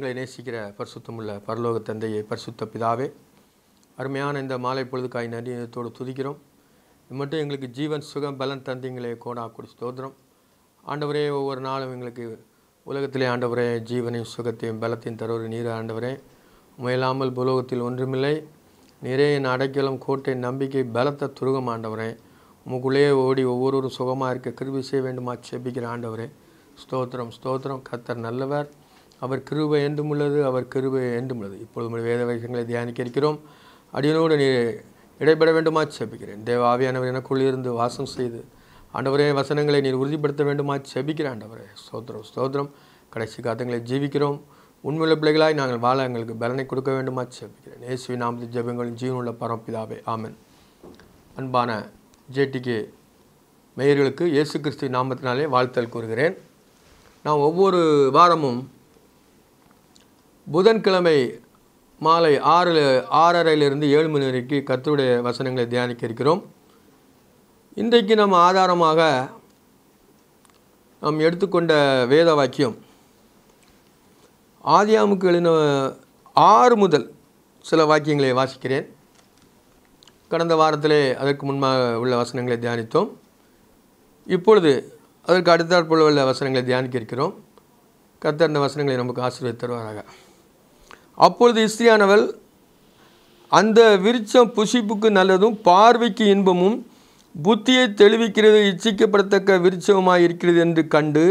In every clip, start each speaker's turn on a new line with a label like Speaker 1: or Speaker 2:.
Speaker 1: எங்களை நேசிக்கிற பரிசுத்தமுள்ள பரலோக தந்தையை பரிசுத்த பிதாவே அருமையான இந்த மாலை பொழுதுக்காய் நன்றியத்தோடு துதிக்கிறோம் இது மட்டும் எங்களுக்கு ஜீவன் சுகம் பலன் தந்திங்களே கோடா குடிச்சு தோதுறோம் ஆண்டவரே ஒவ்வொரு நாளும் எங்களுக்கு உலகத்திலே ஆண்டவரே ஜீவனையும் சுகத்தையும் பலத்தையும் தருவது நீர் ஆண்டவரே முயலாமல் புலோகத்தில் ஒன்றுமில்லை நிறைய அடைக்கலம் கோட்டை நம்பிக்கை பலத்த துருகம் ஆண்டவரே உங்களுக்குள்ளேயே ஓடி ஒவ்வொருவரும் சுகமாக இருக்க கிருவி செய்ய வேண்டுமா செபிக்கிற ஆண்டவரே ஸ்தோத்திரம் ஸ்தோத்திரம் கத்தர் நல்லவர் அவர் கிருபை என்றும் உள்ளது அவர் கிருபை என்றும் உள்ளது இப்பொழுது வேத வைகங்களை தியானிக்க இருக்கிறோம் அடியனோடு நீ இடைபெற வேண்டுமா செபிக்கிறேன் தேவ ஆவியானவர் எனக்குள் இருந்து வாசம் செய்து ஆண்டவரே வசனங்களை நீர் உறுதிப்படுத்த வேண்டுமா செபிக்கிறேன் ஆண்டவரே ஸ்தோத்திரம் ஸ்தோத்திரம் கடைசி காத்தங்களை ஜீவிக்கிறோம் உண்மையுள்ள பிள்ளைகளாய் நாங்கள் வாழ எங்களுக்கு பலனை கொடுக்க வேண்டுமா செபிக்கிறேன் இயேசுவி நாமது ஜபங்களின் ஜீவனுள்ள பரம்பிதாவே ஆமன் அன்பான ஜேடிகே மேயர்களுக்கு இயேசு கிறிஸ்து நாமத்தினாலே வாழ்த்தல் கூறுகிறேன் நான் ஒவ்வொரு வாரமும் புதன்கிழமை மாலை ஆறு ஆறரையிலிருந்து ஏழு மணி வரைக்கும் கத்தருடைய வசனங்களை தியானிக்க இருக்கிறோம் இன்றைக்கு நம்ம ஆதாரமாக நாம் எடுத்துக்கொண்ட வேத வாக்கியம் ஆதியாமுக்களின் ஆறு முதல் சில வாக்கியங்களை வாசிக்கிறேன் கடந்த வாரத்திலே அதற்கு முன்பாக உள்ள வசனங்களை தியானித்தோம் இப்பொழுது அதற்கு அடுத்தாற்போல் உள்ள வசனங்களை தியானிக்க இருக்கிறோம் கத்தர்ந்த வசனங்களை நமக்கு ஆசீர்வதி தருவாராக அப்பொழுது ஸ்திரியானவள் அந்த விருச்சம் புஷிப்புக்கு நல்லதும் பார்வைக்கு இன்பமும் புத்தியை தெளிவிக்கிறது இச்சிக்கப்படத்தக்க விருட்சமாய் இருக்கிறது என்று கண்டு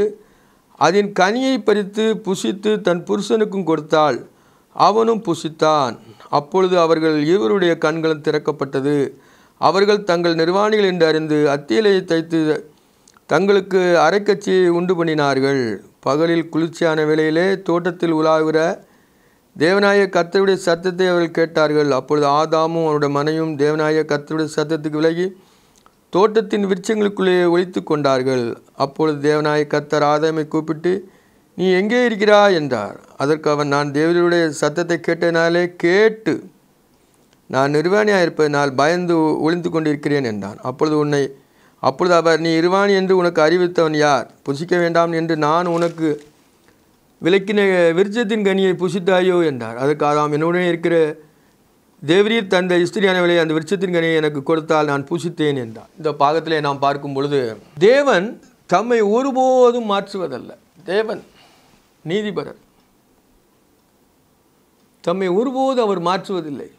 Speaker 1: அதன் கனியை பறித்து புசித்து தன் புருஷனுக்கும் கொடுத்தாள் அவனும் புசித்தான் அப்பொழுது அவர்கள் இருவருடைய கண்களும் திறக்கப்பட்டது அவர்கள் தங்கள் நிர்வாணிகள் என்று அறிந்து அத்தியலையை தைத்து தங்களுக்கு அரைக்கட்சியை உண்டு பண்ணினார்கள் பகலில் குளிர்ச்சியான வேளையிலே தோட்டத்தில் உலாவுகிற தேவநாய கத்தருடைய சத்தத்தை அவர்கள் கேட்டார்கள் அப்பொழுது ஆதாமும் அவருடைய மனையும் தேவநாய கத்தருடைய சத்தத்துக்கு விலகி தோட்டத்தின் விருட்சங்களுக்குள்ளேயே ஒழித்து கொண்டார்கள் அப்பொழுது தேவநாய கத்தர் ஆதாமை கூப்பிட்டு நீ எங்கே இருக்கிறா என்றார் அதற்கு அவன் நான் தேவனுடைய சத்தத்தை கேட்டதினாலே கேட்டு நான் நிர்வாணியாக இருப்பதனால் பயந்து ஒளிந்து கொண்டிருக்கிறேன் என்றான் அப்பொழுது உன்னை அப்பொழுது அவர் நீ இருவாணி என்று உனக்கு அறிவித்தவன் யார் புசிக்க வேண்டாம் என்று நான் உனக்கு விளக்கின விருட்சத்தின் கனியை புசித்தாயோ என்றார் அதற்கு என்னுடனே இருக்கிற தேவரீர் தந்த இஸ்திரியானவளை அந்த விருட்சத்தின் கனியை எனக்கு கொடுத்தால் நான் பூசித்தேன் என்றார் இந்த பாகத்திலே நாம் பார்க்கும் பொழுது தேவன் தம்மை ஒருபோதும் மாற்றுவதல்ல தேவன் நீதிபரர் தம்மை ஒருபோது அவர் மாற்றுவதில்லை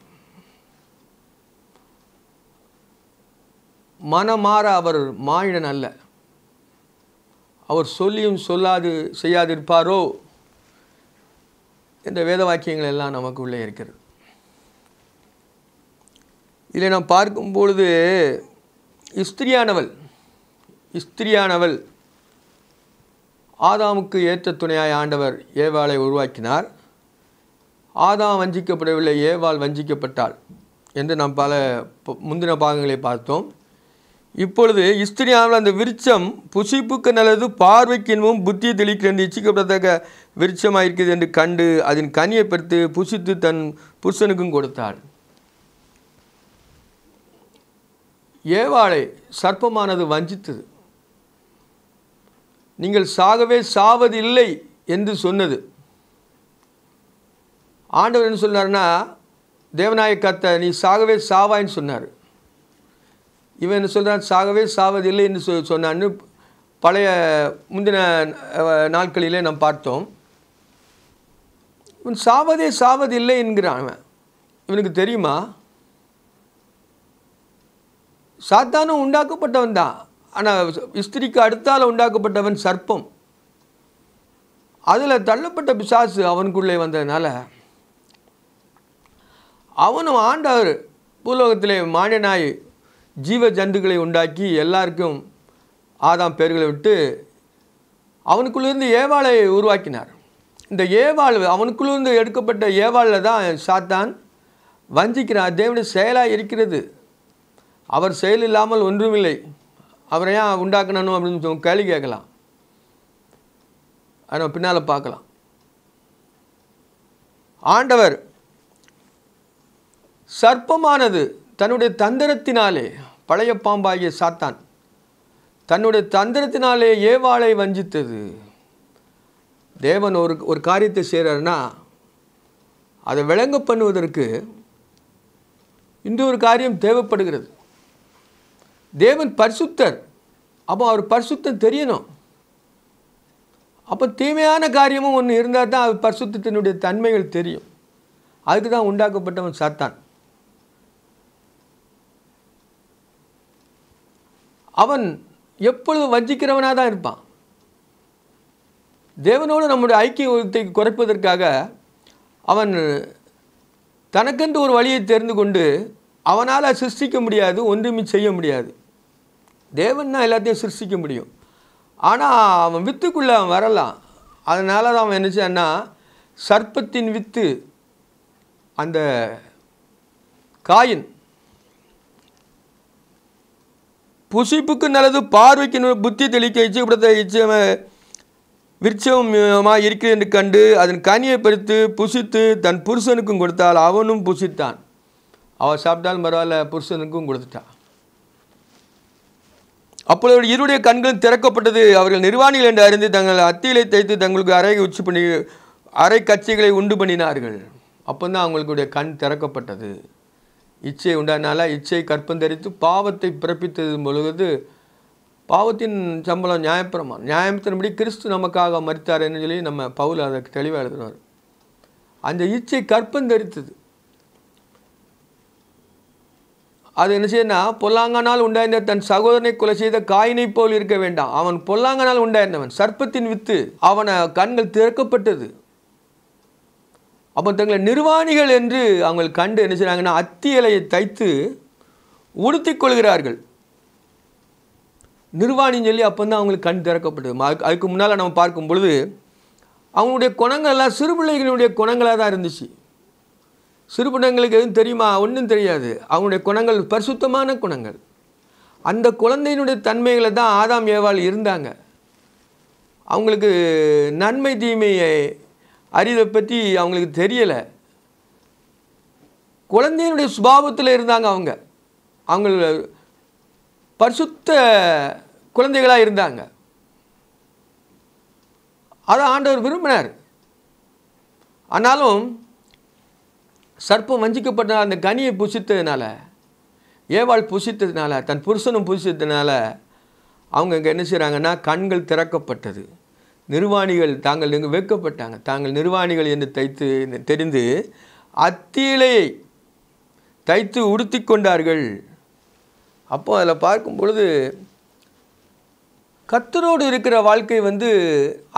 Speaker 1: மனமாற அவர் மாயிடன் அல்ல அவர் சொல்லியும் சொல்லாது செய்யாதிருப்பாரோ இந்த வேத வாக்கியங்கள் எல்லாம் நமக்குள்ளே இருக்கிறது இதில் நாம் பார்க்கும் பொழுது இஸ்திரியானவள் இஸ்திரியானவள் ஆதாமுக்கு ஏற்ற துணையாய் ஆண்டவர் ஏவாளை உருவாக்கினார் ஆதாம் வஞ்சிக்கப்படவில்லை ஏவாள் வஞ்சிக்கப்பட்டாள் என்று நாம் பல முந்தின பாகங்களை பார்த்தோம் இப்பொழுது இஸ்திரியாவில் அந்த விருட்சம் புசிப்புக்கு நல்லது பார்வைக்கு இன்பமும் புத்தியை தெளிக்கிற என்று இச்சிக்கப்படத்தக்க விருட்சமாக இருக்குது என்று கண்டு அதன் கனியை பெற்று புசித்து தன் புருஷனுக்கும் கொடுத்தாள் ஏவாளை சர்ப்பமானது வஞ்சித்தது நீங்கள் சாகவே சாவது இல்லை என்று சொன்னது ஆண்டவர் என்ன சொன்னார்னா தேவநாயகத்தை நீ சாகவே சாவாயின்னு சொன்னார் இவன் என்ன சொல்கிறான் சாகவே சாவதில்லை என்று சொ சொன்னான்னு பழைய முந்தின நாட்களிலே நாம் பார்த்தோம் இவன் சாவதே சாவதில்லை என்கிறான் அவன் இவனுக்கு தெரியுமா சாத்தானும் உண்டாக்கப்பட்டவன் தான் ஆனால் இஸ்திரிக்கு அடுத்தால் உண்டாக்கப்பட்டவன் சர்ப்பம் அதில் தள்ளப்பட்ட பிசாசு அவனுக்குள்ளே வந்ததுனால அவனும் ஆண்டவர் பூலோகத்திலே மானியனாய் ஜீவ ஜந்துக்களை உண்டாக்கி எல்லாருக்கும் ஆதாம் பேர்களை விட்டு அவனுக்குள்ளிருந்து ஏவாளை உருவாக்கினார் இந்த ஏவாள் அவனுக்குள்ளேருந்து எடுக்கப்பட்ட ஏவாளில் தான் சாத்தான் வஞ்சிக்கிறான் தேவனுடைய செயலாக இருக்கிறது அவர் செயல் இல்லாமல் ஒன்றுமில்லை அவரை ஏன் உண்டாக்கணும் அப்படின்னு சொல்லி கேள்வி கேட்கலாம் அதை பின்னால் பார்க்கலாம் ஆண்டவர் சர்ப்பமானது தன்னுடைய தந்திரத்தினாலே பழைய பாம்பாகிய சாத்தான் தன்னுடைய தந்திரத்தினாலே ஏவாளை வஞ்சித்தது தேவன் ஒரு ஒரு காரியத்தை செய்கிறாருன்னா அதை விளங்க பண்ணுவதற்கு இந்த ஒரு காரியம் தேவைப்படுகிறது தேவன் பரிசுத்தர் அப்போ அவர் பரிசுத்தம் தெரியணும் அப்போ தீமையான காரியமும் ஒன்று இருந்தால் தான் அவர் பரிசுத்தத்தினுடைய தன்மைகள் தெரியும் அதுக்கு தான் உண்டாக்கப்பட்டவன் சாத்தான் அவன் எப்பொழுது வஞ்சிக்கிறவனாக தான் இருப்பான் தேவனோடு நம்முடைய ஐக்கியத்தை குறைப்பதற்காக அவன் தனக்கென்று ஒரு வழியை தெரிந்து கொண்டு அவனால் சிருஷ்டிக்க முடியாது ஒன்றுமே செய்ய முடியாது தேவன் தான் எல்லாத்தையும் சிருஷ்டிக்க முடியும் ஆனால் அவன் வித்துக்குள்ளே அவன் வரலாம் அதனால் தான் அவன் என்ன செய்யான்னா சர்ப்பத்தின் வித்து அந்த காயின் புசிப்புக்கு நல்லது பார்வைக்கு புத்தி தெளிக்க இச்சைப்படத்தை இச்சை விருட்சமாக இருக்கிறது என்று கண்டு அதன் கனியை பறித்து புசித்து தன் புருஷனுக்கும் கொடுத்தால் அவனும் புசித்தான் அவள் சாப்பிட்டாலும் பரவாயில்ல புருஷனுக்கும் கொடுத்துட்டான் அப்பொழுது இருடைய கண்களும் திறக்கப்பட்டது அவர்கள் நிர்வாணிகள் என்று அறிந்து தங்கள் அத்தியிலை தைத்து தங்களுக்கு அறை உச்சி பண்ணி அரை கட்சிகளை உண்டு பண்ணினார்கள் அப்போ தான் அவங்களுடைய கண் திறக்கப்பட்டது இச்சை உண்டானால இச்சை கற்பந்தரித்து பாவத்தை பிறப்பித்தது பொழுது பாவத்தின் சம்பளம் நியாயப்பிரமாணம் நியாயத்தின்படி கிறிஸ்து நமக்காக என்று சொல்லி நம்ம பவுல் அதை தெளிவாக எழுதினார் அந்த இச்சை கற்பந்தரித்தது அது என்ன செய்யணும் பொல்லாங்கனால் உண்டாயிருந்த தன் சகோதரனை கொலை செய்த காயினை போல் இருக்க வேண்டாம் அவன் பொல்லாங்கனால் உண்டாயிருந்தவன் சர்ப்பத்தின் வித்து அவனை கண்கள் திறக்கப்பட்டது அப்போ தங்களை நிர்வாணிகள் என்று அவங்க கண்டு என்ன செய்கிறாங்கன்னா அத்தி இலையை தைத்து உடுத்தி கொள்கிறார்கள் நிர்வாணின்னு சொல்லி அப்போ தான் அவங்களுக்கு கண் திறக்கப்பட்டது அதுக்கு முன்னால் நம்ம பார்க்கும் பொழுது அவங்களுடைய குணங்கள்லாம் சிறு பிள்ளைகளுடைய குணங்களாக தான் இருந்துச்சு சிறு பிள்ளைங்களுக்கு எதுவும் தெரியுமா ஒன்றும் தெரியாது அவங்களுடைய குணங்கள் பரிசுத்தமான குணங்கள் அந்த குழந்தையினுடைய தன்மைகளை தான் ஆதாம் ஏவாள் இருந்தாங்க அவங்களுக்கு நன்மை தீமையை அறிவை பற்றி அவங்களுக்கு தெரியலை குழந்தையினுடைய சுபாவத்தில் இருந்தாங்க அவங்க அவங்க பரிசுத்த குழந்தைகளாக இருந்தாங்க அதை ஆண்டவர் விரும்பினார் ஆனாலும் சர்ப்பம் வஞ்சிக்கப்பட்ட அந்த கனியை புசித்ததுனால ஏவாள் புசித்ததுனால தன் புருஷனும் புசித்ததுனால அவங்க இங்கே என்ன செய்கிறாங்கன்னா கண்கள் திறக்கப்பட்டது நிர்வாணிகள் தாங்கள் இங்கு வெட்கப்பட்டாங்க தாங்கள் நிர்வாணிகள் என்று தைத்து தெரிந்து அத்தீலையை தைத்து உடுத்தி கொண்டார்கள் அப்போ அதில் பார்க்கும் பொழுது கத்தரோடு இருக்கிற வாழ்க்கை வந்து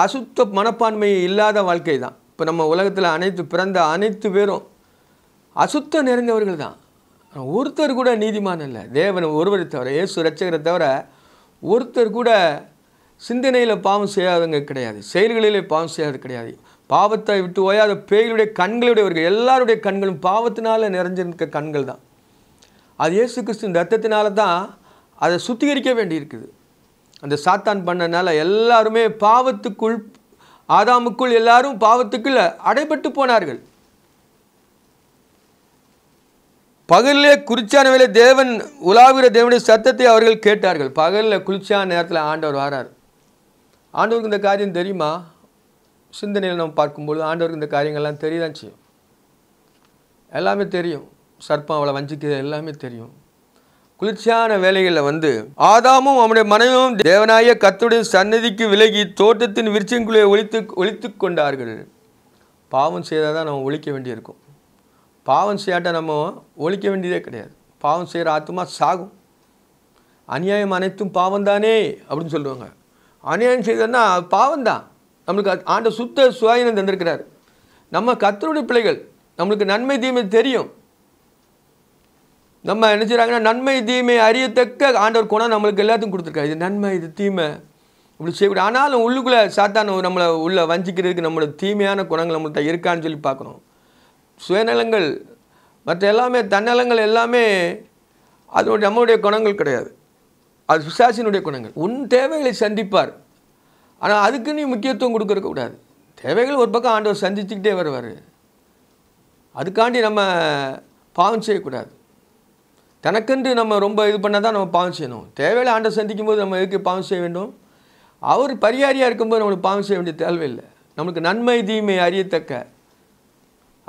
Speaker 1: அசுத்த மனப்பான்மை இல்லாத வாழ்க்கை தான் இப்போ நம்ம உலகத்தில் அனைத்து பிறந்த அனைத்து பேரும் அசுத்தம் நிறைந்தவர்கள் தான் ஒருத்தர் கூட நீதிமான் இல்லை தேவன் ஒருவரை தவிர இயேசு ரச்சகரை தவிர ஒருத்தர் கூட சிந்தனையில் பாவம் செய்யாதவங்க கிடையாது செயல்களிலே பாவம் செய்யாது கிடையாது பாவத்தை விட்டு ஓயாத பேய்களுடைய கண்களுடையவர்கள் எல்லாருடைய கண்களும் பாவத்தினால் நிறைஞ்சிருக்க கண்கள் தான் அது இயேசு கிறிஸ்துவின் ரத்தத்தினால தான் அதை சுத்திகரிக்க வேண்டியிருக்குது அந்த சாத்தான் பண்ணனால எல்லாருமே பாவத்துக்குள் ஆதாமுக்குள் எல்லாரும் பாவத்துக்குள்ள அடைபட்டு போனார்கள் பகலிலே குறிச்சான வேலை தேவன் உலாவிற தேவனுடைய சத்தத்தை அவர்கள் கேட்டார்கள் பகலில் குளிர்ச்சியான நேரத்தில் ஆண்டவர் வாரார் ஆண்டவருக்கு இந்த காரியம் தெரியுமா சிந்தனையில் நம்ம பார்க்கும்பொழுது ஆண்டவருக்கு இந்த காரியங்கள்லாம் தெரியதான் செய்யும் எல்லாமே தெரியும் சர்ப்பம் அவளை வஞ்சிக்கிறது எல்லாமே தெரியும் குளிர்ச்சியான வேலைகளில் வந்து ஆதாமும் அவனுடைய மனைவியும் தேவனாய கத்துடைய சன்னதிக்கு விலகி தோட்டத்தின் விருச்சங்குள்ளே ஒழித்து ஒழித்து கொண்டார்கள் பாவம் செய்தால் தான் நம்ம ஒழிக்க வேண்டியிருக்கும் பாவம் செய்யாட்ட நம்ம ஒழிக்க வேண்டியதே கிடையாது பாவம் செய்கிற ஆத்மா சாகும் அநியாயம் அனைத்தும் பாவம் தானே அப்படின்னு சொல்லுவாங்க அநியாயம் செய்ததுன்னா பாவம் தான் நம்மளுக்கு ஆண்ட சுத்த சுவாயினம் தந்திருக்கிறார் நம்ம கத்தருடைய பிள்ளைகள் நம்மளுக்கு நன்மை தீமை தெரியும் நம்ம என்ன நன்மை தீமை அறியத்தக்க ஆண்டவர் குணம் நம்மளுக்கு எல்லாத்தையும் கொடுத்துருக்காரு இது நன்மை இது தீமை இப்படி செய்யக்கூடிய ஆனாலும் உள்ளுக்குள்ளே சாத்தான நம்மளை உள்ளே வஞ்சிக்கிறதுக்கு நம்மளோட தீமையான குணங்கள் நம்மள்கிட்ட இருக்கான்னு சொல்லி பார்க்கணும் சுயநலங்கள் மற்ற எல்லாமே தன்னலங்கள் எல்லாமே அதனுடைய நம்மளுடைய குணங்கள் கிடையாது அது சுசாசினுடைய குணங்கள் உன் தேவைகளை சந்திப்பார் ஆனால் அதுக்கு நீ முக்கியத்துவம் கூடாது தேவைகள் ஒரு பக்கம் ஆண்டவர் சந்திச்சுக்கிட்டே வருவார் அதுக்காண்டி நம்ம பாவம் செய்யக்கூடாது தனக்கென்று நம்ம ரொம்ப இது பண்ணால் தான் நம்ம பாவம் செய்யணும் தேவையில்லை ஆண்டை சந்திக்கும் போது நம்ம எதுக்கு பாவம் செய்ய வேண்டும் அவர் பரியாரியாக இருக்கும்போது நம்மளுக்கு பாவம் செய்ய வேண்டிய தேவையில்லை நம்மளுக்கு நன்மை தீமை அறியத்தக்க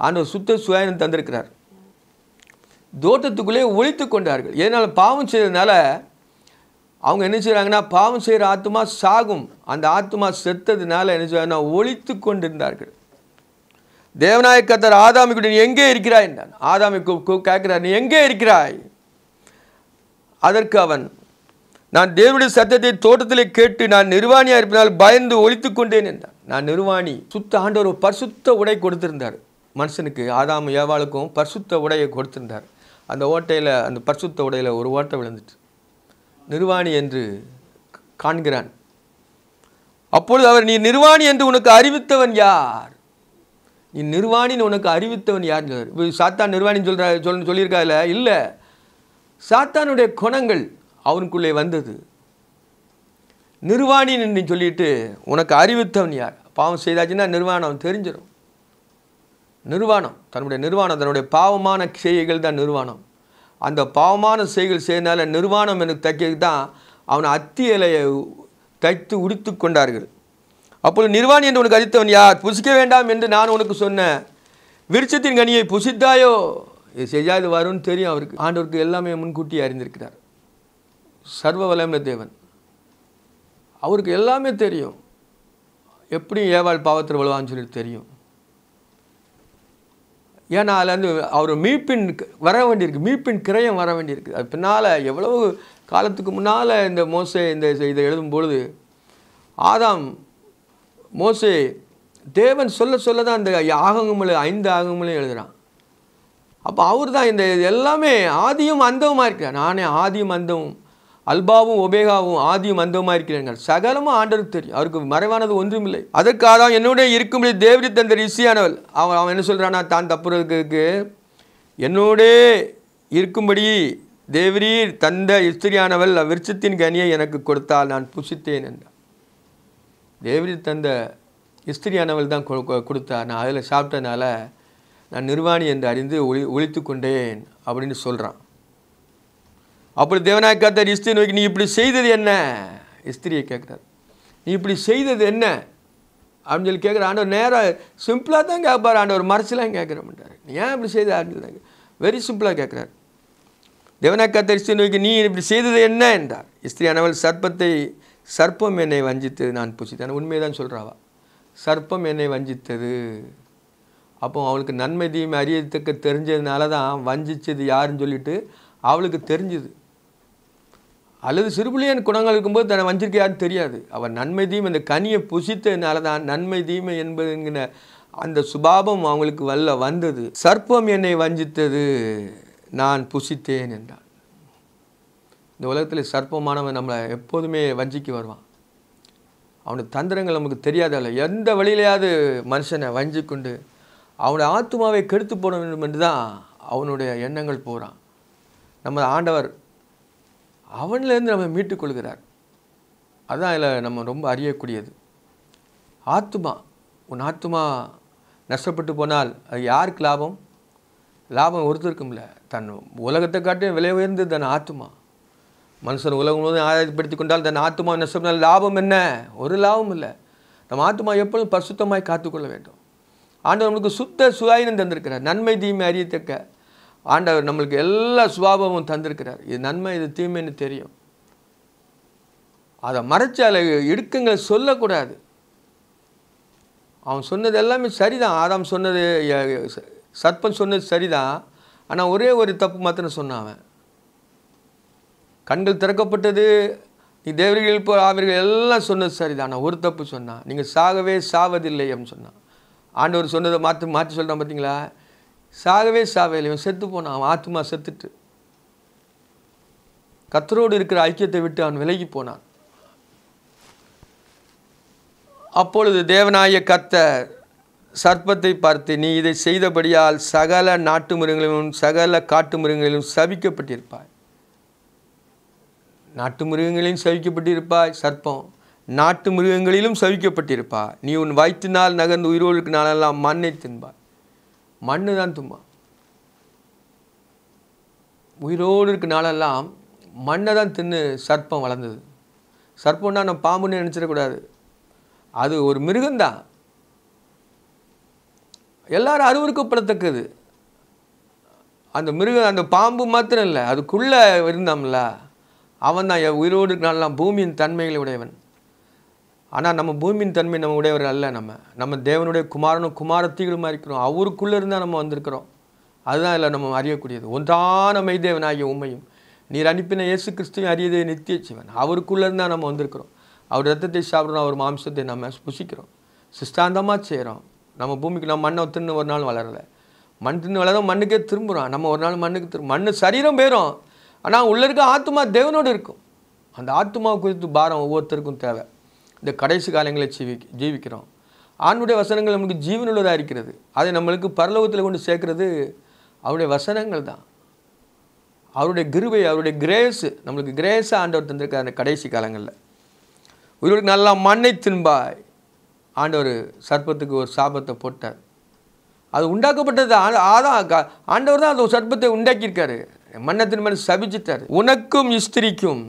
Speaker 1: ஆண்டவர் சுத்த சுயனம் தந்திருக்கிறார் தோட்டத்துக்குள்ளே ஒழித்து கொண்டார்கள் ஏன்னால் பாவம் செய்ததுனால அவங்க என்ன செய்கிறாங்கன்னா பாவம் செய்கிற ஆத்மா சாகும் அந்த ஆத்மா செத்ததுனால என்ன செய்வாங்கன்னா ஒழித்து கொண்டிருந்தார்கள் தேவநாய கத்தர் ஆதாமிக்குடன் எங்கே இருக்கிறாய் என்றான் ஆதாமி கேட்கிறார் நீ எங்கே இருக்கிறாய் அதற்கு அவன் நான் தேவனுடைய சத்தத்தை தோட்டத்திலே கேட்டு நான் நிர்வாணியாக இருப்பதால் பயந்து ஒழித்து கொண்டேன் என்றான் நான் நிர்வாணி சுத்த ஆண்டவர் பரிசுத்த உடை கொடுத்திருந்தார் மனுஷனுக்கு ஆதாம் ஏவாளுக்கும் பரிசுத்த உடையை கொடுத்திருந்தார் அந்த ஓட்டையில் அந்த பரிசுத்த உடையில் ஒரு ஓட்டை விழுந்துட்டு நிர்வாணி என்று காண்கிறான் அப்பொழுது அவர் நீ நிர்வாணி என்று உனக்கு அறிவித்தவன் யார் நீ நிர்வாணின்னு உனக்கு அறிவித்தவன் யார் சொல்கிறார் சாத்தான் நிர்வாணின்னு சொல்கிற சொல் சொல்லியிருக்கால இல்லை சாத்தானுடைய குணங்கள் அவனுக்குள்ளே வந்தது நிர்வாணின்னு நீ சொல்லிட்டு உனக்கு அறிவித்தவன் யார் பாவம் செய்தாச்சுன்னா நிர்வாணம் தெரிஞ்சிடும் நிர்வாணம் தன்னுடைய நிர்வாணம் தன்னுடைய பாவமான செய்கைகள் தான் நிர்வாணம் அந்த பாவமான செய்கள் செய்தனால நிர்வாணம் எனக்கு தைக்கிறது தான் அவன் அத்தி இலையை தைத்து உடுத்து கொண்டார்கள் அப்பொழுது நிர்வாணி என்று உனக்கு அறித்தவன் யார் புசிக்க வேண்டாம் என்று நான் உனக்கு சொன்னேன் விருட்சத்தின் கனியை புசித்தாயோ இது செய்யாது வரும்னு தெரியும் அவருக்கு ஆண்டவருக்கு எல்லாமே முன்கூட்டி அறிந்திருக்கிறார் சர்வ வல்லமை தேவன் அவருக்கு எல்லாமே தெரியும் எப்படி ஏவாள் பாவத்தில் வலுவான்னு சொல்லி தெரியும் ஏன்னா வந்து அவர் மீட்பின் வர வேண்டியிருக்கு மீட்பின் கிரயம் வர வேண்டியிருக்கு அது பின்னால் எவ்வளவு காலத்துக்கு முன்னால் இந்த மோசே இந்த இதை எழுதும் பொழுது ஆதாம் மோசே தேவன் சொல்ல சொல்ல தான் இந்த ஆகங்களையும் ஐந்து ஆகங்களையும் எழுதுகிறான் அப்போ அவர் தான் இந்த எல்லாமே ஆதியும் அந்தவுமாக இருக்கிறார் நானே ஆதியும் அந்தவும் அல்பாவும் ஒபேகாவும் ஆதியும் அந்தமாக இருக்கிறார்கள் சகலமும் ஆண்டவர் தெரியும் அவருக்கு மறைவானது ஒன்றுமில்லை அதற்காக என்னுடைய இருக்கும்படி தேவரி தந்த ரிசியானவள் அவன் அவன் என்ன சொல்கிறானா தான் தப்புறதுக்கு என்னோடே இருக்கும்படி தேவரி தந்த இஸ்திரியானவள் விருட்சத்தின் கனியை எனக்கு கொடுத்தால் நான் புசித்தேன் என்றான் தேவரி தந்த இஸ்திரியானவள் தான் கொடுத்தார் நான் அதில் சாப்பிட்டனால நான் நிர்வாணி என்று அறிந்து ஒளி ஒழித்து கொண்டேன் அப்படின்னு சொல்கிறான் அப்புறம் தேவனாய் இஸ்திரி நோக்கி நீ இப்படி செய்தது என்ன இஸ்திரியை கேட்குறாரு நீ இப்படி செய்தது என்ன அப்படின்னு சொல்லி கேட்குற ஆண்டவர் நேராக சிம்பிளாக தான் கேட்பார் ஆண்டவர் மறைச்சலாம் கேட்குற மாட்டார் நீ ஏன் இப்படி செய்த அப்படின்னு வெரி சிம்பிளாக கேட்குறாரு தேவனா இஸ்திரி நோக்கி நீ இப்படி செய்தது என்ன என்றார் இஸ்திரியானவள் சர்ப்பத்தை சர்ப்பம் என்னை வஞ்சித்தது நான் புசித்தேன் உண்மையை தான் சொல்கிறாவா சர்ப்பம் என்னை வஞ்சித்தது அப்போ அவளுக்கு நன்மை தீமை அறியத்துக்கு தெரிஞ்சதுனால தான் வஞ்சித்தது யாருன்னு சொல்லிட்டு அவளுக்கு தெரிஞ்சுது அல்லது சிறுபிள்ளையன் குணங்கள் இருக்கும்போது தன்னை வஞ்சிருக்கையான்னு தெரியாது அவன் நன்மை தீமை இந்த கனியை புசித்தனால தான் நன்மை தீமை என்பதுங்கிற அந்த சுபாபம் அவங்களுக்கு வல்ல வந்தது சர்ப்பம் என்னை வஞ்சித்தது நான் புசித்தேன் என்றான் இந்த உலகத்தில் சர்ப்பமானவன் நம்மளை எப்போதுமே வஞ்சிக்கு வருவான் அவனுடைய தந்திரங்கள் நமக்கு தெரியாதல்ல எந்த வழியிலையாவது மனுஷனை வஞ்சி கொண்டு அவனுடைய ஆத்மாவை கெடுத்து போட வேண்டும் என்று தான் அவனுடைய எண்ணங்கள் போகிறான் நம்ம ஆண்டவர் அவன்லேருந்து நம்ம மீட்டுக்கொள்கிறார் அதுதான் அதில் நம்ம ரொம்ப அறியக்கூடியது ஆத்துமா உன் ஆத்துமா நஷ்டப்பட்டு போனால் அது யாருக்கு லாபம் லாபம் இல்லை தன் உலகத்தை காட்டியும் விலை உயர்ந்து தன் ஆத்துமா மனுஷன் உலகம் முழுவதும் ஆதாயப்படுத்தி கொண்டால் தன் ஆத்மா நஷ்டம் லாபம் என்ன ஒரு லாபம் இல்லை நம்ம ஆத்மா எப்பொழுதும் பரிசுத்தமாய் காத்துக்கொள்ள வேண்டும் ஆண்டவர் நம்மளுக்கு சுத்த சுயாயினம் தந்திருக்கிறார் நன்மை தீமை அறியத்தக்க ஆண்டவர் நம்மளுக்கு எல்லா சுபாவமும் தந்திருக்கிறார் இது நன்மை இது தீமைன்னு தெரியும் அதை மறைச்சி அதில் சொல்லக்கூடாது அவன் சொன்னது எல்லாமே சரிதான் ஆதாம் சொன்னது சர்பன் சொன்னது சரிதான் ஆனால் ஒரே ஒரு தப்பு மாத்திரம் சொன்னான் அவன் கண்கள் திறக்கப்பட்டது நீ தேவர்கள் போ ஆவிர்கள் எல்லாம் சொன்னது சரிதான் ஆனால் ஒரு தப்பு சொன்னான் நீங்கள் சாகவே சாவதில்லை அப்படின்னு சொன்னான் ஆண்டவர் சொன்னதை மாற்றி மாற்றி சொல்கிறான் பார்த்தீங்களா சாகவே சாவையில் இவன் செத்து போனான் அவன் ஆத்மா செத்துட்டு கத்தரோடு இருக்கிற ஐக்கியத்தை விட்டு அவன் விலகி போனான் அப்பொழுது தேவனாய கத்த சர்ப்பத்தை பார்த்து நீ இதை செய்தபடியால் சகல நாட்டு மிருகங்களிலும் சகல காட்டு மிருகங்களிலும் சபிக்கப்பட்டிருப்பாய் நாட்டு மிருகங்களிலும் சவிக்கப்பட்டிருப்பாய் சர்ப்பம் நாட்டு மிருகங்களிலும் சவிக்கப்பட்டிருப்பாய் நீ உன் வயிற்றினால் நகர்ந்து உயிரோடு நாளெல்லாம் மண்ணை தின்பாய் மண்ணு தான் தும்மா உயிரோடு இருக்க நாளெல்லாம் மண்ணை தான் தின்னு சர்ப்பம் வளர்ந்தது சர்ப்பம்னா நம்ம பாம்புன்னு நினச்சிடக்கூடாது அது ஒரு மிருகம்தான் எல்லாரும் அறிவுறுக்கப்படத்தக்கது அந்த மிருகம் அந்த பாம்பு மாத்திரம் இல்லை அதுக்குள்ளே இருந்தோம்ல அவன் தான் உயிரோடு நாளெல்லாம் பூமியின் தன்மைகளை உடையவன் ஆனால் நம்ம பூமியின் தன்மை நம்ம உடையவர் அல்ல நம்ம நம்ம தேவனுடைய குமாரனும் குமாரத்திகளுமா இருக்கிறோம் அவருக்குள்ளே இருந்தால் நம்ம வந்திருக்கிறோம் அதுதான் இல்லை நம்ம அறியக்கூடியது ஒன்றான மைதேவனாகிய உண்மையும் நீர் அனுப்பின இயேசு கிறிஸ்துவையும் அறியதே நித்திய சிவன் அவருக்குள்ளே இருந்தால் நம்ம வந்திருக்கிறோம் அவர் ரத்தத்தை சாப்பிட்றோம் அவர் மாம்சத்தை நம்ம புசிக்கிறோம் சிஸ்தாந்தமாக செய்கிறோம் நம்ம பூமிக்கு நம்ம மண்ணை தின்னு ஒரு நாள் வளரலை மண் தின்னு வளர மண்ணுக்கே திரும்புகிறோம் நம்ம ஒரு நாள் மண்ணுக்கு திரும்ப மண் சரீரம் போயிடும் ஆனால் உள்ளே இருக்க ஆத்மா தேவனோடு இருக்கும் அந்த ஆத்மா குறித்து பாரம் ஒவ்வொருத்தருக்கும் தேவை இந்த கடைசி காலங்களில் ஜீவி ஜீவிக்கிறோம் ஆணுடைய வசனங்கள் நம்மளுக்கு ஜீவனுள்ளதாக இருக்கிறது அதை நம்மளுக்கு பரலோகத்தில் கொண்டு சேர்க்கறது அவருடைய வசனங்கள் தான் அவருடைய கிருவை அவருடைய கிரேஸு நம்மளுக்கு கிரேஸாக ஆண்டவர் தந்திருக்கார் அந்த கடைசி காலங்களில் ஒருவருக்கு நல்லா மண்ணை தின்பாய் ஆண்டவர் சர்ப்பத்துக்கு ஒரு சாபத்தை போட்டார் அது உண்டாக்கப்பட்டது ஆதான் ஆண்டவர் தான் அந்த சர்ப்பத்தை உண்டாக்கியிருக்காரு மன்னத்தின் மேலே சபிச்சுட்டார் உனக்கும் இஸ்திரிக்கும்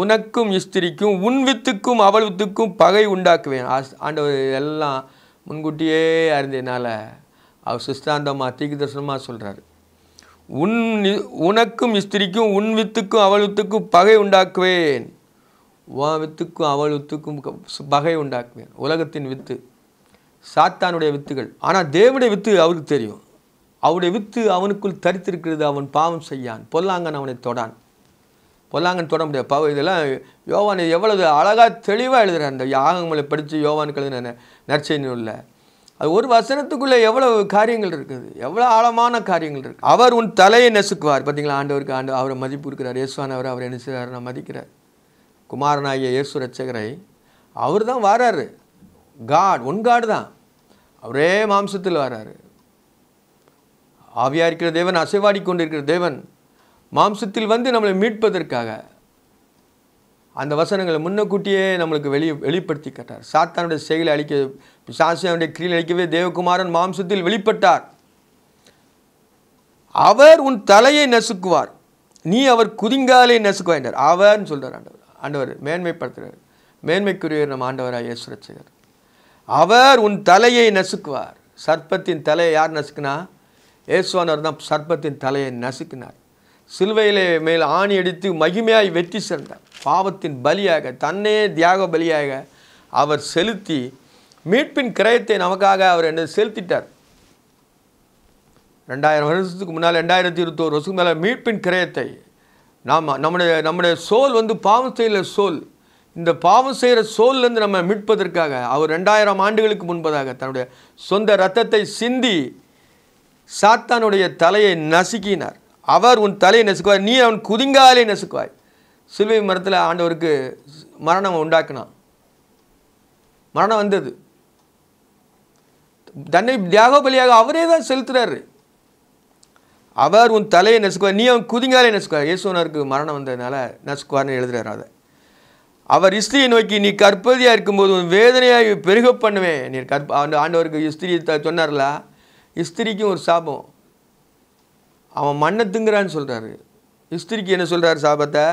Speaker 1: உனக்கும் இஸ்திரிக்கும் உன் வித்துக்கும் அவள் வித்துக்கும் பகை உண்டாக்குவேன் ஆண்டவர் எல்லாம் முன்கூட்டியே அறிந்ததுனால அவர் சிஸ்தாந்தமாக தீக்கு தரிசனமாக சொல்கிறார் உன் உனக்கும் இஸ்திரிக்கும் உன் வித்துக்கும் அவள் வித்துக்கும் பகை உண்டாக்குவேன் உன் வித்துக்கும் அவள் வித்துக்கும் பகை உண்டாக்குவேன் உலகத்தின் வித்து சாத்தானுடைய வித்துகள் ஆனால் தேவனுடைய வித்து அவருக்கு தெரியும் அவருடைய வித்து அவனுக்குள் தரித்திருக்கிறது அவன் பாவம் செய்யான் பொல்லாங்கன் அவனை தொடான் பொல்லாங்கன்னு தொட முடியாது பவ இதெல்லாம் யோவான் எவ்வளவு அழகாக தெளிவாக எழுதுகிறார் அந்த யாகங்களை படித்து யோவான் கழுதுன நற்செய் நூலில் அது ஒரு வசனத்துக்குள்ளே எவ்வளவு காரியங்கள் இருக்குது எவ்வளோ ஆழமான காரியங்கள் இருக்குது அவர் உன் தலையை நெசுக்குவார் பார்த்தீங்களா ஆண்டவருக்கு ஆண்டு அவரை மதிப்பு இருக்கிறார் இயேசுவானவர் அவர் அவரை நெசுகிறார் நான் மதிக்கிறார் குமாரனாகிய இயேசு ரச்சகரை அவர் தான் வராரு காட் உன் காடு தான் அவரே மாம்சத்தில் வராரு ஆவியாக இருக்கிற தேவன் அசைவாடி கொண்டிருக்கிற தேவன் மாம்சத்தில் வந்து நம்மளை மீட்பதற்காக அந்த வசனங்களை முன்னக்கூட்டியே நம்மளுக்கு வெளி வெளிப்படுத்தி கட்டார் சாத்தானுடைய செயலை அழிக்க சாசியனுடைய கிரியில் அழிக்கவே தேவகுமாரன் மாம்சத்தில் வெளிப்பட்டார் அவர் உன் தலையை நசுக்குவார் நீ அவர் குதிங்காலை நசுக்குவார் என்றார் அவர்னு சொல்கிறார் ஆண்டவர் ஆண்டவர் மேன்மைப்படுத்துகிறார் மேன்மைக்குரியவர் நம் ஆண்டவராக இயேசுரட்சகர் அவர் உன் தலையை நசுக்குவார் சர்ப்பத்தின் தலையை யார் நசுக்குனா ஏசுவானவர் தான் சர்ப்பத்தின் தலையை நசுக்கினார் சிலுவையிலே மேல் ஆணி அடித்து மகிமையாய் வெற்றி சென்றார் பாவத்தின் பலியாக தன்னே தியாக பலியாக அவர் செலுத்தி மீட்பின் கிரயத்தை நமக்காக அவர் என்ன செலுத்திட்டார் ரெண்டாயிரம் வருஷத்துக்கு முன்னால் ரெண்டாயிரத்தி இருபத்தோரு வருஷம் மேலே மீட்பின் கிரயத்தை நாம் நம்முடைய நம்முடைய சோல் வந்து பாவம் செய்கிற சோல் இந்த பாவம் செய்கிற சோல்லேருந்து நம்ம மீட்பதற்காக அவர் ரெண்டாயிரம் ஆண்டுகளுக்கு முன்பதாக தன்னுடைய சொந்த ரத்தத்தை சிந்தி சாத்தானுடைய தலையை நசுக்கினார் அவர் உன் தலையை நெசுக்குவார் நீ அவன் குதிங்காலே நெசுக்குவாய் சிலுவை மரத்தில் ஆண்டவருக்கு மரணம் உண்டாக்குனான் மரணம் வந்தது தன்னை தியாகோபலியாக அவரே தான் செலுத்துறாரு அவர் உன் தலையை நெசுக்குவார் நீ அவன் குதிங்காலே நெசுக்குவார் இயேசுவனருக்கு மரணம் வந்ததுனால நெசுக்குவார்னு எழுதுறாரு அதை அவர் இஸ்திரியை நோக்கி நீ கற்பதியாக இருக்கும்போது உன் வேதனையாக பெருக பண்ணுவேன் நீ கற்ப ஆண்டவருக்கு இஸ்திரி சொன்னார்ல இஸ்திரிக்கும் ஒரு சாபம் அவன் மன்னத்துங்கிறான்னு சொல்கிறாரு இஸ்திரிக்கு என்ன சொல்கிறார் சாபத்தை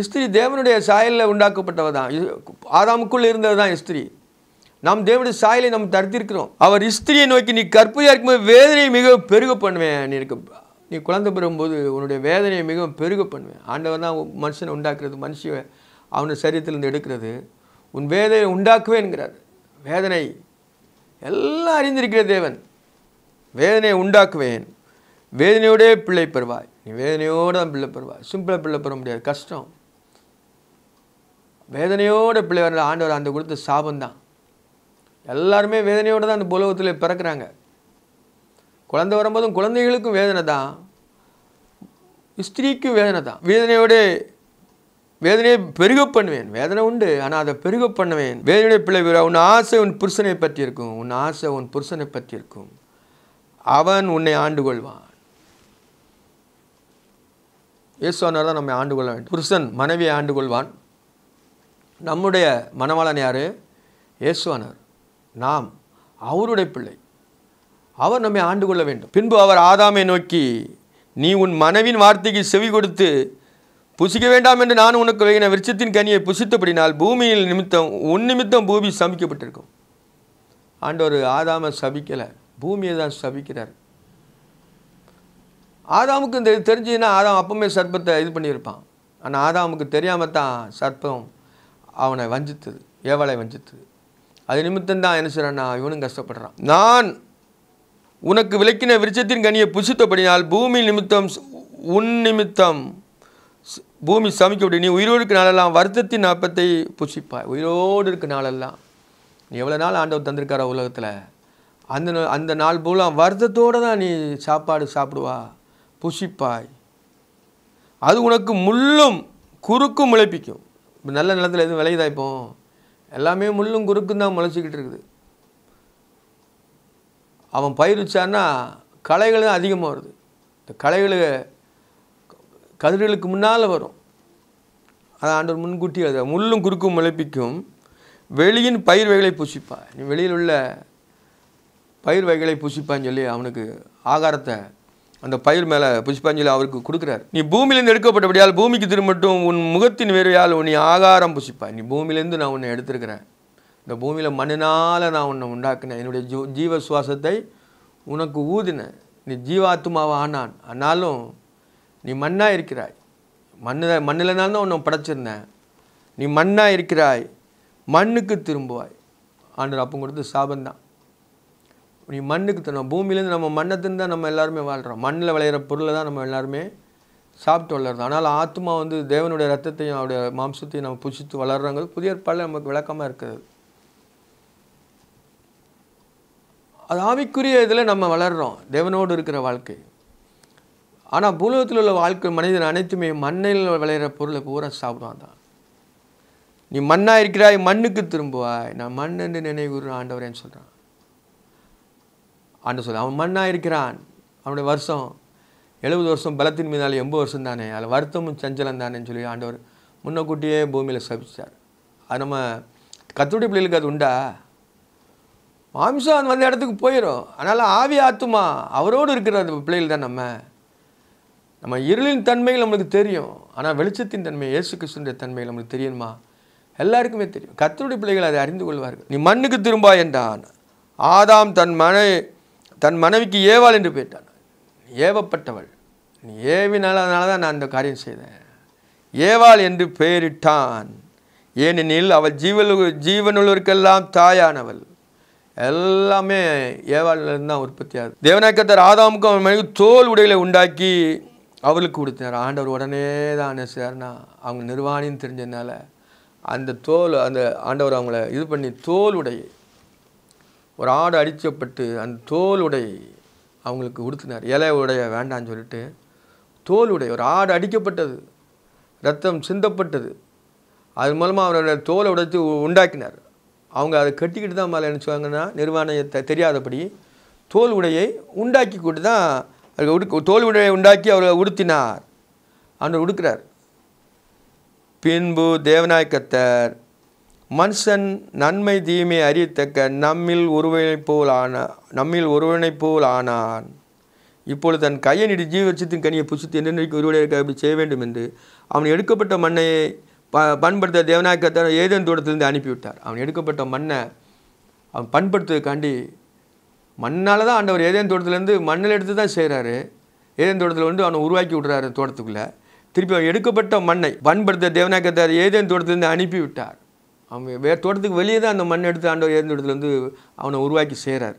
Speaker 1: இஸ்திரி தேவனுடைய சாயலில் உண்டாக்கப்பட்டவ தான் ஆதாமுக்குள்ளே இருந்தது தான் இஸ்திரி நாம் தேவனுடைய சாயலை நம்ம தடுத்திருக்கிறோம் அவர் இஸ்திரியை நோக்கி நீ கற்பையாக இருக்கும்போது வேதனையை மிகவும் பெருக பண்ணுவேன் நீ இருக்கு நீ குழந்தை பெறும்போது உன்னுடைய வேதனையை மிகவும் பெருக பண்ணுவேன் ஆண்டவர் தான் மனுஷனை உண்டாக்குறது மனுஷன் அவனை சரீரத்திலேருந்து எடுக்கிறது உன் வேதனை உண்டாக்குவேன்கிறார் வேதனை எல்லாம் அறிந்திருக்கிற தேவன் வேதனையை உண்டாக்குவேன் வேதனையோடே பிள்ளை பெறுவாய் நீ வேதனையோடு தான் பிள்ளை பெறுவாய் சிம்பிளாக பிள்ளை பெற முடியாது கஷ்டம் வேதனையோட பிள்ளை வர ஆண்டவர் அந்த கொடுத்த சாபந்தான் எல்லாருமே வேதனையோடு தான் அந்த புலகத்தில் பிறக்கிறாங்க குழந்தை வரும்போதும் குழந்தைகளுக்கும் வேதனை தான் ஸ்திரீக்கும் வேதனை தான் வேதனையோடே வேதனையை பெருக பண்ணுவேன் வேதனை உண்டு ஆனால் அதை பெருக பண்ணுவேன் வேதனையுடைய பிள்ளை வீரா உன் ஆசை உன் புருஷனை பற்றி இருக்கும் உன் ஆசை உன் புருஷனை பற்றி இருக்கும் அவன் உன்னை ஆண்டு கொள்வான் இயேசுவானார் தான் நம்மை ஆண்டு கொள்ள வேண்டும் புருஷன் மனைவியை ஆண்டு கொள்வான் நம்முடைய மனவாளன் யார் இயேசுவானார் நாம் அவருடைய பிள்ளை அவர் நம்மை ஆண்டு கொள்ள வேண்டும் பின்பு அவர் ஆதாமை நோக்கி நீ உன் மனைவின் வார்த்தைக்கு செவி கொடுத்து புசிக்க வேண்டாம் என்று நான் உனக்கு வைகின விருட்சத்தின் கனியை புசித்தபடினால் பூமியில் நிமித்தம் உன் நிமித்தம் பூமி சமிக்கப்பட்டிருக்கும் ஆண்டவர் ஆதாம சபிக்கலை பூமியை தான் சபிக்கிறார் ஆதாமுக்கு இந்த இது தெரிஞ்சுன்னா ஆதாம் அப்பவுமே சர்ப்பத்தை இது பண்ணியிருப்பான் ஆனால் ஆதாமுக்கு தெரியாமல் தான் சர்ப்பம் அவனை வஞ்சித்தது ஏவலை வஞ்சித்தது அது நிமித்தம் தான் என்ன செய்கிறான்னா இவனும் கஷ்டப்படுறான் நான் உனக்கு விளக்கின விருட்சத்தின் கனியை புசித்தபடினால் பூமி நிமித்தம் உன் நிமித்தம் பூமி சமைக்கப்படி நீ உயிரோடு இருக்க நாளெல்லாம் வருத்தத்தின் அப்பத்தை புசிப்பாய் உயிரோடு இருக்க நாளெல்லாம் நீ எவ்வளோ நாள் ஆண்டவர் தந்திருக்கார உலகத்தில் அந்த அந்த நாள் பூலாம் வருத்தத்தோடு தான் நீ சாப்பாடு சாப்பிடுவா புஷிப்பாய் அது உனக்கு முள்ளும் குறுக்கும் முளைப்பிக்கும் இப்போ நல்ல நிலத்தில் எதுவும் விளையுதா இப்போ எல்லாமே முள்ளும் குறுக்கும் தான் முளைச்சிக்கிட்டு இருக்குது அவன் பயிர் வச்சான்னா களைகள் தான் அதிகமாக வருது இந்த களைகள் கதிர்களுக்கு முன்னால் வரும் அதை ஆண்டவர் முன்கூட்டி அது முள்ளும் குறுக்கும் முளைப்பிக்கும் வெளியின் பயிர் வகைகளை புசிப்பான் நீ வெளியில் உள்ள பயிர் வகைகளை புசிப்பான்னு சொல்லி அவனுக்கு ஆகாரத்தை அந்த பயிர் மேலே புஷ்பாஞ்சலி அவருக்கு கொடுக்குறாரு நீ பூமியிலேருந்து எடுக்கப்பட்டபடியால் பூமிக்கு திரும்பட்டும் உன் முகத்தின் வேர்வையால் உன்னை ஆகாரம் புஷிப்பா நீ பூமியிலேருந்து நான் உன்னை எடுத்திருக்கிறேன் இந்த பூமியில் மண்ணினால் நான் உன்னை உண்டாக்கினேன் என்னுடைய ஜீ ஜீவ சுவாசத்தை உனக்கு ஊதினேன் நீ ஜீவாத்மாவை ஆனான் ஆனாலும் நீ மண்ணாக இருக்கிறாய் மண்ணில் மண்ணில்னால தான் உன்னை படைச்சிருந்தேன் நீ மண்ணாக இருக்கிறாய் மண்ணுக்கு திரும்புவாய் ஆண்டு அப்போ கொடுத்து சாபந்தான் நீ மண்ணுக்கு தரணும் பூமியிலேருந்து நம்ம மண்ணை தின்னு தான் நம்ம எல்லாருமே வாழ்கிறோம் மண்ணில் விளையிற பொருளை தான் நம்ம எல்லாருமே சாப்பிட்டு வளருது ஆனால் ஆத்மா வந்து தேவனுடைய ரத்தத்தையும் அவருடைய மாம்சத்தையும் நம்ம புசித்து வளர்றாங்கிறது புதிய பல நமக்கு விளக்கமாக இருக்குது அது ஆவிக்குரிய இதில் நம்ம வளர்கிறோம் தேவனோடு இருக்கிற வாழ்க்கை ஆனால் பூலோகத்தில் உள்ள வாழ்க்கை மனிதன் அனைத்துமே மண்ணில் விளையிற பொருளை பூரா சாப்பிடுவான் தான் நீ மண்ணாக இருக்கிறாய் மண்ணுக்கு திரும்புவாய் நான் மண்ணுன்னு என்று ஆண்டவரேன்னு சொல்கிறான் ஆண்டு சொல்லி அவன் மண்ணாக இருக்கிறான் அவனுடைய வருஷம் எழுபது வருஷம் பலத்தின் மீதால் எண்பது வருஷம் தானே அதில் வருத்தமும் சஞ்சலம் தானேன்னு சொல்லி ஆண்டவர் முன்னக்கூட்டியே பூமியில் சபிச்சார் அது நம்ம கத்துடைய பிள்ளைகளுக்கு அது உண்டா மாம்சம் அது வந்த இடத்துக்கு போயிடும் அதனால் ஆவி ஆத்துமா அவரோடு இருக்கிற அந்த பிள்ளைகள் தான் நம்ம நம்ம இருளின் தன்மைகள் நம்மளுக்கு தெரியும் ஆனால் வெளிச்சத்தின் தன்மை இயேசு கிருஷ்ணனுடைய தன்மைகள் நம்மளுக்கு தெரியணுமா எல்லாருக்குமே தெரியும் கத்தருடைய பிள்ளைகள் அதை அறிந்து கொள்வார்கள் நீ மண்ணுக்கு திரும்பா என்றான் ஆதாம் தன் மனை தன் மனைவிக்கு ஏவாள் என்று போயிட்டான் ஏவப்பட்டவள் நீ ஏவினால அதனால தான் நான் அந்த காரியம் செய்தேன் ஏவாள் என்று பெயரிட்டான் ஏனெனில் அவள் ஜீவல் ஜீவனுள்ளவருக்கெல்லாம் தாயானவள் எல்லாமே ஏவாளிலிருந்து தான் உற்பத்தியாகுது தேவநாயக்கத்தர் ஆதாமுக்கு அவன் மனைவி தோல் உடைகளை உண்டாக்கி அவளுக்கு கொடுத்தார் ஆண்டவர் உடனே தான் என்ன அவங்க நிர்வாணின்னு தெரிஞ்சதுனால அந்த தோல் அந்த ஆண்டவர் அவங்கள இது பண்ணி தோல் உடையை ஒரு ஆடு அடிச்சப்பட்டு அந்த தோல் உடை அவங்களுக்கு உடுத்தினார் இலை உடைய வேண்டான்னு சொல்லிட்டு தோல் உடை ஒரு ஆடு அடிக்கப்பட்டது ரத்தம் சிந்தப்பட்டது அது மூலமாக அவரோட தோலை உடைத்து உண்டாக்கினார் அவங்க அதை கட்டிக்கிட்டு தான் மேலே நினச்சுவாங்கன்னா நிர்வாணத்தை தெரியாதபடி தோல் உடையை உண்டாக்கி கொண்டு தான் அவருக்கு உடுக்க தோல் உடையை உண்டாக்கி அவரை உடுத்தினார் அன்று உடுக்கிறார் பின்பு தேவநாயக்கத்தர் மனுஷன் நன்மை தீமை அறியத்தக்க நம்மில் ஒருவனை போல் ஆன நம்மில் ஒருவனைப் போல் ஆனான் இப்பொழுது தன் கையை நீடி ஜீவச்சத்தின் கனியை புசித்து என்னென்ன ஒருவடைய இருக்க அப்படி செய்ய வேண்டும் என்று அவன் எடுக்கப்பட்ட மண்ணை ப பண்படுத்த தேவநாயகத்தை ஏதன் தூரத்திலிருந்து அனுப்பிவிட்டார் அவன் எடுக்கப்பட்ட மண்ணை அவன் பண்படுத்துவதுக்காண்டி மண்ணால் தான் ஆண்டவர் ஏதேன் தோட்டத்துலேருந்து மண்ணில் எடுத்து தான் செய்கிறாரு ஏதேன் தோட்டத்தில் வந்து அவனை உருவாக்கி விட்றாரு தோட்டத்துக்குள்ளே திருப்பி அவன் எடுக்கப்பட்ட மண்ணை பண்படுத்த தேவநாயக்கத்தார் ஏதேன் தோட்டத்துலேருந்து அனுப்பிவிட்டார் அவன் வேறு தோட்டத்துக்கு வெளியே தான் அந்த மண் எடுத்து ஆண்டவர் இருந்த இடத்துலேருந்து அவனை உருவாக்கி செய்கிறார்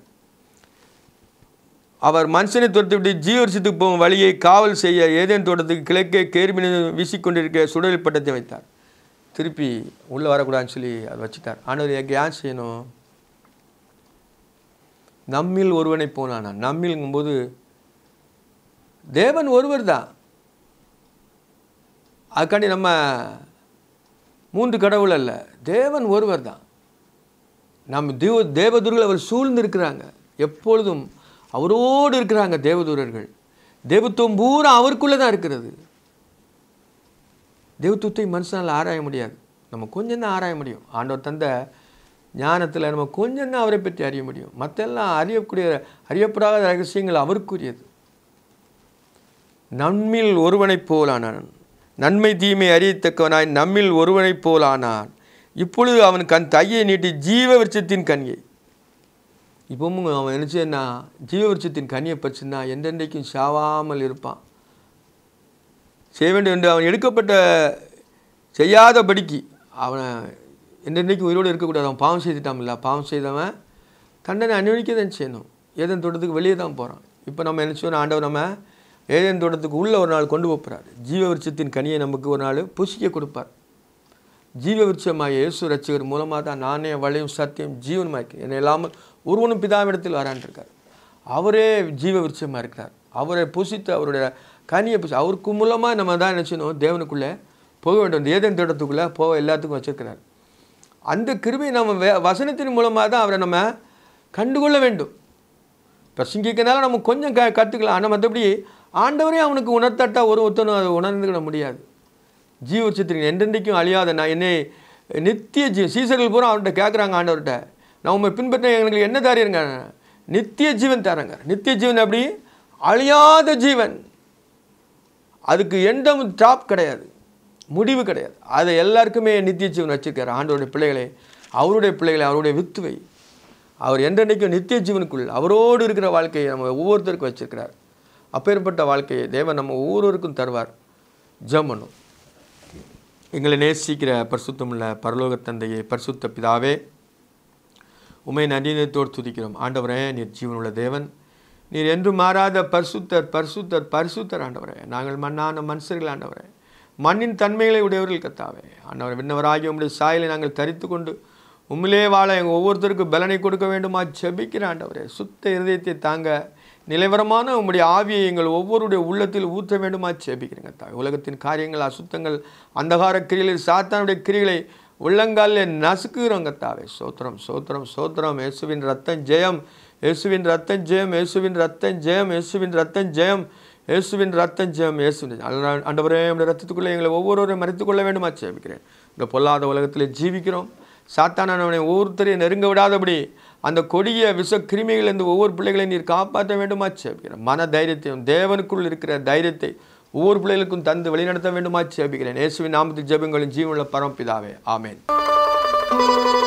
Speaker 1: அவர் மனுஷனை துரத்து விட்டு ஜீவரிசத்துக்கு போகும் வழியை காவல் செய்ய ஏதேன் தோட்டத்துக்கு கிழக்கே கேர்மினை வீசிக்கொண்டிருக்க சுடலில் பட்டத்தை வைத்தார் திருப்பி உள்ளே வரக்கூடாதுன்னு சொல்லி அதை வச்சுட்டார் ஆண்டவர் எனக்கு ஏன் செய்யணும் நம்மில் ஒருவனை போனானா நம்மில்ங்கும்போது தேவன் ஒருவர் தான் அதுக்காண்டி நம்ம மூன்று கடவுள் அல்ல தேவன் ஒருவர் தான் நம் தேவ தேவதூர்கள் அவர் சூழ்ந்து இருக்கிறாங்க எப்பொழுதும் அவரோடு இருக்கிறாங்க தேவதூரர்கள் தேவத்துவம் பூரா அவருக்குள்ளே தான் இருக்கிறது தேவத்துவத்தை மனுஷனால் ஆராய முடியாது நம்ம கொஞ்சம் தான் ஆராய முடியும் ஆண்டவர் தந்த ஞானத்தில் நம்ம கொஞ்சம் தான் அவரை பற்றி அறிய முடியும் மற்றெல்லாம் அறியக்கூடிய அறியப்படாத ரகசியங்கள் அவருக்குரியது நன்மில் ஒருவனைப் போலான நன்மை தீமை அறியத்தக்கவனாய் நம்மில் ஒருவனைப் போலானான் இப்பொழுது அவன் கண் தையை நீட்டி ஜீவ விருட்சத்தின் கனியை இப்போ அவன் நினைச்சேன்னா ஜீவ விருட்சத்தின் கனியை பச்சுன்னா என்றென்றைக்கும் சாவாமல் இருப்பான் செய்ய வேண்டும் என்று அவன் எடுக்கப்பட்ட செய்யாத படிக்கு அவனை என்றென்றைக்கும் உயிரோடு இருக்கக்கூடாது அவன் பாவம் இல்லை பாவம் செய்தவன் தண்டனை அனுபவிக்க தான் செய்யணும் ஏதன் தோட்டத்துக்கு வெளியே தான் போகிறான் இப்போ நம்ம நினச்சோம் ஆண்டவர் நம்ம ஏதேன் தோட்டத்துக்கு உள்ளே ஒரு நாள் கொண்டு போகிறார் ஜீவ விருட்சத்தின் கனியை நமக்கு ஒரு நாள் புசிக்க கொடுப்பார் ஜீவ விருட்சமாக இயேசு ரசிகர் மூலமாக தான் நானே வளையும் சத்தியம் ஜீவனமாக என்னை இல்லாமல் ஒருவனும் பிதாவிடத்தில் வரான்ருக்கார் அவரே ஜீவ விருட்சமாக இருக்கிறார் அவரை புசித்து அவருடைய கனியை புசி அவருக்கு மூலமாக நம்ம தான் நினச்சினோம் தேவனுக்குள்ளே போக வேண்டும் அந்த ஏதேன் தோட்டத்துக்குள்ளே போக எல்லாத்துக்கும் வச்சுருக்கிறார் அந்த கிருமியை நம்ம வே வசனத்தின் மூலமாக தான் அவரை நம்ம கண்டுகொள்ள வேண்டும் பிரசங்கிக்கனால நம்ம கொஞ்சம் க கற்றுக்கலாம் ஆனால் மற்றபடி ஆண்டவரே அவனுக்கு உணர்த்தட்டா ஒரு ஒருத்தனும் அதை உணர்ந்துக்கிட முடியாது ஜீவ சித்திரிங்க என்றென்றைக்கும் அழியாத நான் என்னை நித்திய ஜீ சீசர்கள் பூரா அவன்கிட்ட கேட்குறாங்க ஆண்டவர்கிட்ட நான் உண்மை பின்பற்ற எங்களுக்கு என்ன தாரியங்க நித்திய ஜீவன் தரங்க நித்திய ஜீவன் அப்படி அழியாத ஜீவன் அதுக்கு எந்த டாப் கிடையாது முடிவு கிடையாது அதை எல்லாருக்குமே நித்திய ஜீவன் வச்சுருக்காரு ஆண்டவருடைய பிள்ளைகளை அவருடைய பிள்ளைகளை அவருடைய வித்துவை அவர் என்றென்றைக்கும் நித்திய ஜீவனுக்குள் அவரோடு இருக்கிற வாழ்க்கையை நம்ம ஒவ்வொருத்தருக்கும் வச்சுருக்கிறார் அப்பேற்பட்ட வாழ்க்கையை தேவன் நம்ம ஒவ்வொருவருக்கும் தருவார் ஜமனும் எங்களை நேசிக்கிற பரிசுத்தமுள்ள பரலோக தந்தையை பரிசுத்த பிதாவே உமை நன்றினத்தோடு துதிக்கிறோம் ஆண்டவரே நீர் ஜீவனுள்ள தேவன் நீர் என்று மாறாத பரிசுத்தர் பரிசுத்தர் பரிசுத்தர் ஆண்டவரே நாங்கள் மண்ணான மனுஷர்கள் ஆண்டவரே மண்ணின் தன்மைகளை உடையவர்கள் கத்தாவே ஆண்டவர் விண்ணவராகி உங்களுடைய சாயலை நாங்கள் தரித்து கொண்டு உண்மையிலே வாழ எங்கள் ஒவ்வொருத்தருக்கும் பலனை கொடுக்க வேண்டுமா செபிக்கிற ஆண்டவரே சுத்த இருதயத்தை தாங்க நிலைவரமான உங்களுடைய ஆவியை எங்கள் ஒவ்வொருடைய உள்ளத்தில் ஊற்ற வேண்டுமா சேபிக்கிறேங்க தாய் உலகத்தின் காரியங்கள் அசுத்தங்கள் அந்தகார கிரிகளில் சாத்தானுடைய கிரிகளை உள்ளங்காலில் நசுக்குறோங்க தாவே சோத்திரம் சோத்திரம் சோத்திரம் இயேசுவின் ரத்தம் ஜெயம் இயேசுவின் ரத்தம் ஜெயம் இயேசுவின் ரத்தம் ஜெயம் இயேசுவின் ரத்தம் ஜெயம் இயேசுவின் ரத்தம் ஜெயம் இயேசுவின் ஆண்டவரே என்னுடைய ரத்தத்துக்குள்ளே எங்களை ஒவ்வொருவரையும் கொள்ள வேண்டுமா சேமிக்கிறேன் இந்த பொல்லாத உலகத்தில் ஜீவிக்கிறோம் சாத்தானவனை ஒவ்வொருத்தரையும் நெருங்க விடாதபடி அந்த கொடிய விஷ கிருமிகளிலிருந்து ஒவ்வொரு பிள்ளைகளையும் நீர் காப்பாற்ற வேண்டுமாச்சு அப்படிங்கிற மன தைரியத்தையும் தேவனுக்குள் இருக்கிற தைரியத்தை ஒவ்வொரு பிள்ளைகளுக்கும் தந்து வழிநடத்த வேண்டுமாச்சு அப்படிங்கிறேன் இயேசுவின் நாமத்து ஜெபங்களின் ஜீவனில் பரம்பிதாவே ஆமேன்